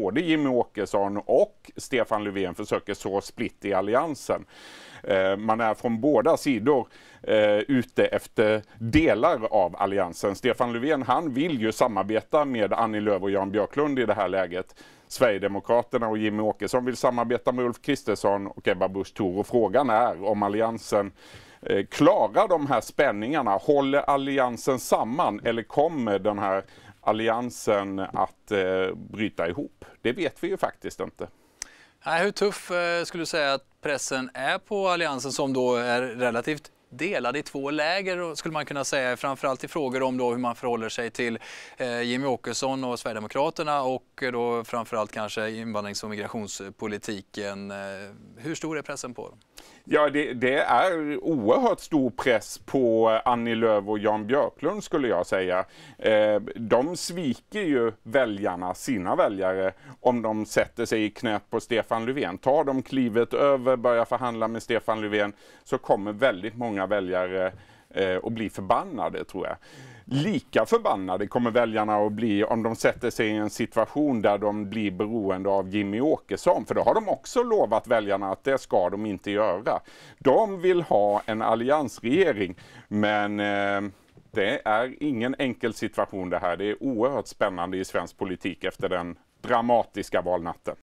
både Jimmy Åkesson och Stefan Löfven försöker så splitt i alliansen. Eh, man är från båda sidor eh, ute efter delar av alliansen. Stefan Löfven han vill ju samarbeta med Annie Lööf och Jan Björklund i det här läget. Sverigedemokraterna och Jimmy Åkesson vill samarbeta med Ulf Kristersson och Ebba Busch Thor. Och frågan är om alliansen eh, klarar de här spänningarna. Håller alliansen samman eller kommer den här Alliansen att eh, bryta ihop? Det vet vi ju faktiskt inte. Nej, hur tuff eh, skulle du säga att pressen är på Alliansen som då är relativt delad i två läger skulle man kunna säga, framförallt i frågor om då hur man förhåller sig till eh, Jimmy Åkesson och Sverigedemokraterna och eh, då framförallt kanske invandrings och migrationspolitiken. Eh, hur stor är pressen på dem? Ja, det, det, är oerhört stor press på Annie Lööf och Jan Björklund skulle jag säga. Eh, de sviker ju väljarna, sina väljare, om de sätter sig i knät på Stefan Löfven. Tar de klivet över, börjar förhandla med Stefan Löfven, så kommer väldigt många väljare eh, och bli förbannade tror jag. Lika förbannade kommer väljarna att bli om de sätter sig i en situation där de blir beroende av Jimmy Åkesson. För då har de också lovat väljarna att det ska de inte göra. De vill ha en alliansregering men eh, det är ingen enkel situation det här. Det är oerhört spännande i svensk politik efter den dramatiska valnatten.